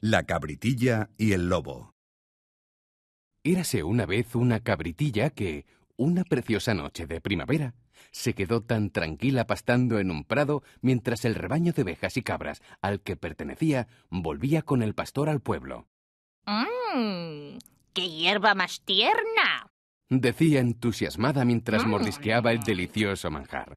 La cabritilla y el lobo. Érase una vez una cabritilla que, una preciosa noche de primavera, se quedó tan tranquila pastando en un prado mientras el rebaño de ovejas y cabras al que pertenecía volvía con el pastor al pueblo. ¡Mmm! ¡Qué hierba más tierna! decía entusiasmada mientras mm. mordisqueaba el delicioso manjar.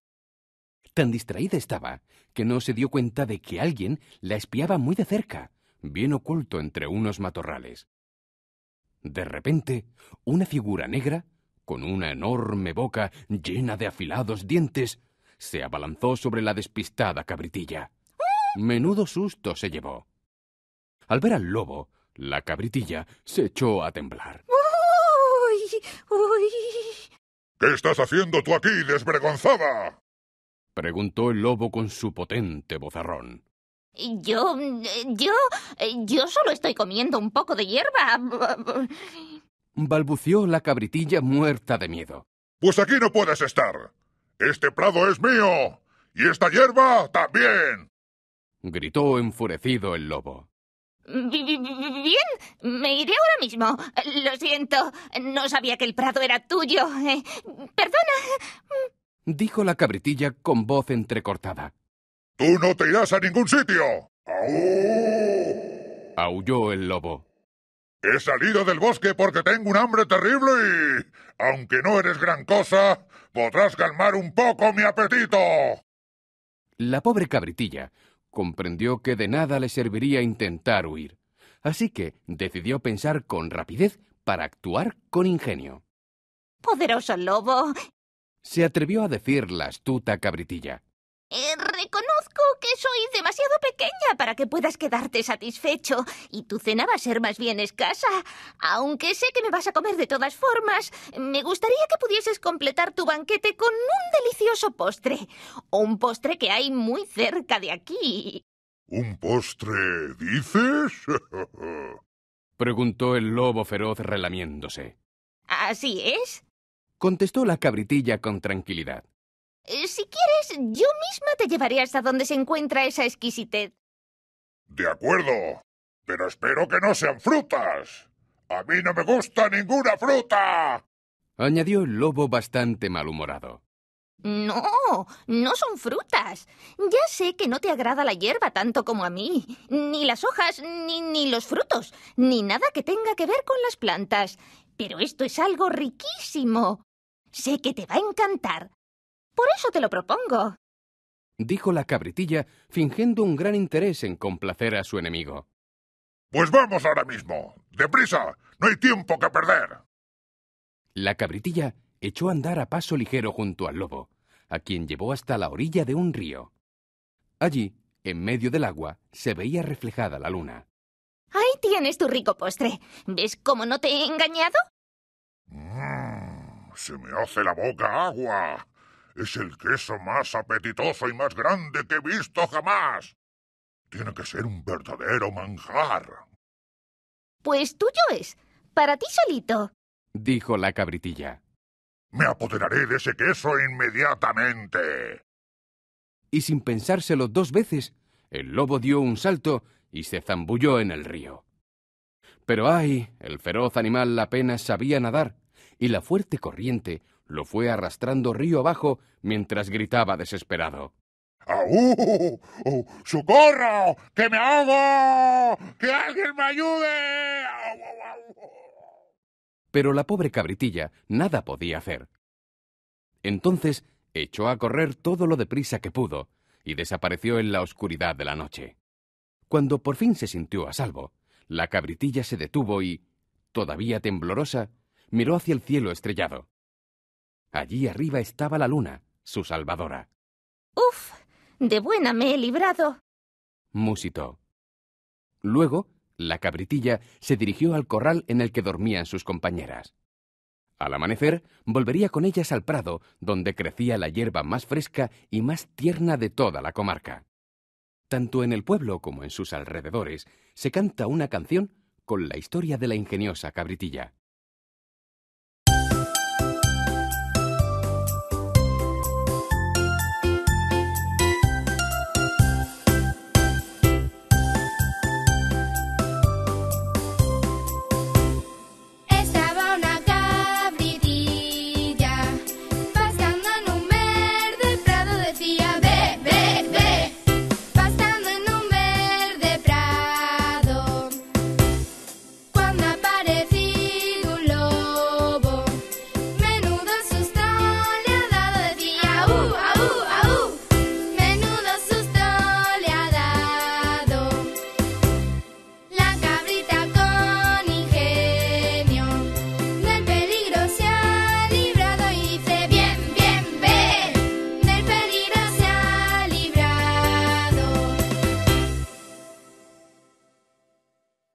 Tan distraída estaba que no se dio cuenta de que alguien la espiaba muy de cerca bien oculto entre unos matorrales. De repente, una figura negra, con una enorme boca llena de afilados dientes, se abalanzó sobre la despistada cabritilla. Menudo susto se llevó. Al ver al lobo, la cabritilla se echó a temblar. ¿Qué estás haciendo tú aquí, desvergonzada? preguntó el lobo con su potente bozarrón. Yo, yo, yo solo estoy comiendo un poco de hierba. Balbució la cabritilla muerta de miedo. Pues aquí no puedes estar. Este prado es mío. Y esta hierba también. Gritó enfurecido el lobo. Bien, me iré ahora mismo. Lo siento, no sabía que el prado era tuyo. perdona. Dijo la cabritilla con voz entrecortada. ¡Tú no te irás a ningún sitio! «¡Aú!» Aulló el lobo. He salido del bosque porque tengo un hambre terrible y... Aunque no eres gran cosa, podrás calmar un poco mi apetito. La pobre cabritilla comprendió que de nada le serviría intentar huir, así que decidió pensar con rapidez para actuar con ingenio. Poderoso lobo. Se atrevió a decir la astuta cabritilla que soy demasiado pequeña para que puedas quedarte satisfecho y tu cena va a ser más bien escasa. Aunque sé que me vas a comer de todas formas, me gustaría que pudieses completar tu banquete con un delicioso postre. Un postre que hay muy cerca de aquí. ¿Un postre, dices? preguntó el lobo feroz relamiéndose. ¿Así es? contestó la cabritilla con tranquilidad. Eh, si quieres yo misma te llevaré hasta donde se encuentra esa exquisitez. De acuerdo, pero espero que no sean frutas. A mí no me gusta ninguna fruta. añadió el lobo bastante malhumorado. No, no son frutas. Ya sé que no te agrada la hierba tanto como a mí, ni las hojas, ni los frutos, ni nada que tenga que ver con las plantas. Pero esto es algo riquísimo. Sé que te va a encantar. Por eso te lo propongo. Dijo la cabritilla, fingiendo un gran interés en complacer a su enemigo. Pues vamos ahora mismo. ¡Deprisa! No hay tiempo que perder. La cabritilla echó a andar a paso ligero junto al lobo, a quien llevó hasta la orilla de un río. Allí, en medio del agua, se veía reflejada la luna. Ahí tienes tu rico postre. ¿Ves cómo no te he engañado? Mm, se me hace la boca agua. Es el queso más apetitoso y más grande que he visto jamás. Tiene que ser un verdadero manjar. Pues tuyo es, para ti solito, dijo la cabritilla. Me apoderaré de ese queso inmediatamente. Y sin pensárselo dos veces, el lobo dio un salto y se zambulló en el río. Pero ay, el feroz animal apenas sabía nadar, y la fuerte corriente lo fue arrastrando río abajo mientras gritaba desesperado. ¡Au! ¡Socorro! ¡Que me ahogo! ¡Que alguien me ayude! Pero la pobre cabritilla nada podía hacer. Entonces echó a correr todo lo deprisa que pudo y desapareció en la oscuridad de la noche. Cuando por fin se sintió a salvo, la cabritilla se detuvo y, todavía temblorosa, miró hacia el cielo estrellado. Allí arriba estaba la luna, su salvadora. ¡Uf! De buena me he librado. musitó. Luego, la cabritilla se dirigió al corral en el que dormían sus compañeras. Al amanecer, volvería con ellas al prado, donde crecía la hierba más fresca y más tierna de toda la comarca. Tanto en el pueblo como en sus alrededores se canta una canción con la historia de la ingeniosa cabritilla.